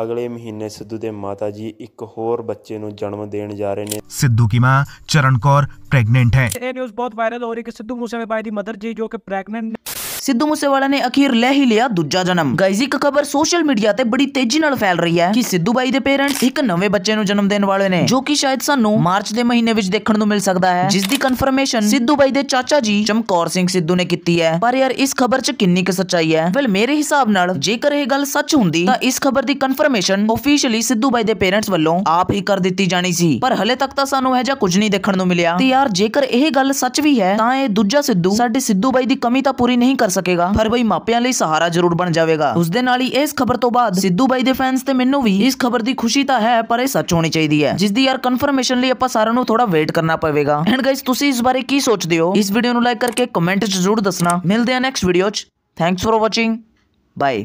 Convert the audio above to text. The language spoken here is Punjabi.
ਅਗਲੇ ਮਹੀਨੇ ਸਿੱਧੂ ਦੇ ਮਾਤਾ ਜੀ ਇੱਕ ਹੋਰ ਬੱਚੇ ਨੂੰ ਜਨਮ ਦੇਣ ਜਾ ਰਹੇ ਨੇ ਸਿੱਧੂ ਕੀ ਮਾਂ ਚਰਨਕੌਰ ਪ੍ਰੈਗਨੈਂਟ ਹੈ ਇਹ ਨਿਊਜ਼ ਬਹੁਤ ਵਾਇਰਲ ਹੋ ਰਹੀ ਕਿ ਸਿੱਧੂ ਮੂਸੇਵਾਲੇ ਦੀ ਮਦਰ ਜੀ ਜੋ ਕਿ ਪ੍ਰੈਗਨੈਂਟ ਸਿੱਧੂ ਮੂਸੇਵਾਲਾ ਨੇ ਅਖੀਰ ਲੈ ਹੀ ਲਿਆ ਦੂਜਾ ਜਨਮ ਗਾਇਜ਼ ਇੱਕ ਖਬਰ ਸੋਸ਼ਲ ਮੀਡੀਆ ਤੇ ਬੜੀ ਤੇਜ਼ੀ ਨਾਲ ਫੈਲ ਰਹੀ ਹੈ ਕਿ ਸਿੱਧੂ ਬਾਈ ਦੇ ਪੇਰੈਂਟਸ ਇੱਕ ਨਵੇਂ ਬੱਚੇ ਨੂੰ ਜਨਮ ਦੇਣ ਵਾਲੇ ਨੇ ਜੋ ਕਿ ਸ਼ਾਇਦ ਸਾਨੂੰ ਮਾਰਚ ਦੇ ਮਹੀਨੇ ਵਿੱਚ ਦੇਖਣ ਨੂੰ ਮਿਲ ਸਕਦਾ ਹੈ ਜਿਸ ਦੀ ਕਨਫਰਮੇਸ਼ਨ ਸਿੱਧੂ ਬਾਈ ਦੇ ਚਾਚਾ ਜੀ ਚਮਕੌਰ ਸਿੰਘ ਸਿੱਧੂ ਨੇ ਕੀਤੀ ਹੈ ਪਰ ਯਾਰ ਇਸ ਖਬਰ 'ਚ ਕਿੰਨੀ ਕੁ ਸੱਚਾਈ ਹੈ ਵੈਲ ਮੇਰੇ ਹਿਸਾਬ ਨਾਲ ਜੇਕਰ ਇਹ ਗੱਲ ਸੱਚ ਹੁੰਦੀ ਤਾਂ ਇਸ ਖਬਰ ਦੀ ਕਨਫਰਮੇਸ਼ਨ ਆਫੀਸ਼ੀਅਲੀ ਸਿੱਧੂ ਬਾਈ ਦੇ ਪੇਰੈਂਟਸ ਵੱਲੋਂ ਆਪ ਹੀ ਕਰ ਦਿੱਤੀ ਜਾਣੀ ਸੀ ਪਰ ਹਲੇ ਤੱਕ ਤਾਂ ਸਾਨੂੰ ਇਹ ਜਾਂ ਕੁਝ ਨਹੀਂ ਦੇਖਣ ਨੂੰ ਮਿਲਿਆ ਤੇ ਯਾਰ ਜੇਕਰ ਇਹ ਗੱਲ ਸੱਚ ਵੀ ਹੈ ਤਾਂ ਇਹ ਦੂਜਾ ਸਿੱਧੂ ਸਾਡੇ ਸਿੱਧੂ ਬਾਈ ਦੀ ਕਮੀ ਤਾਂ ਪੂਰੀ ਨਹੀਂ ਕਰ ਸਕੇਗਾ ਪਰ ਬਈ ਮਾਪਿਆਂ ਲਈ ਸਹਾਰਾ ਜ਼ਰੂਰ ਬਣ ਜਾਵੇਗਾ ਉਸ ਦੇ ਨਾਲ ਹੀ ਇਸ ਖਬਰ ਤੋਂ ਬਾਅਦ ਸਿੱਧੂ ਬਾਈ ਦੇ ਫੈਨਸ ਤੇ ਮੈਨੂੰ ਵੀ ਇਸ ਖਬਰ ਦੀ ਖੁਸ਼ੀ ਤਾਂ ਹੈ ਪਰ ਇਹ ਸੱਚ ਹੋਣੀ ਚਾਹੀਦੀ ਹੈ ਜਿਸ ਦੀ ਯਾਰ ਕਨਫਰਮੇਸ਼ਨ ਲਈ ਆਪਾਂ ਸਾਰਿਆਂ ਨੂੰ ਥੋੜਾ ਵੇਟ ਕਰਨਾ ਪਵੇਗਾ ਐਂਡ ਗਾਇਸ ਤੁਸੀਂ ਇਸ ਬਾਰੇ ਕੀ ਸੋਚਦੇ ਹੋ ਇਸ ਵੀਡੀਓ ਨੂੰ ਲਾਈਕ ਕਰਕੇ ਕਮੈਂਟ 'ਚ ਜ਼ਰੂਰ ਦੱਸਣਾ ਮਿਲਦੇ ਆ ਨੈਕਸਟ ਵੀਡੀਓ 'ਚ ਥੈਂਕਸ ਫॉर ਵਾਚਿੰਗ ਬਾਏ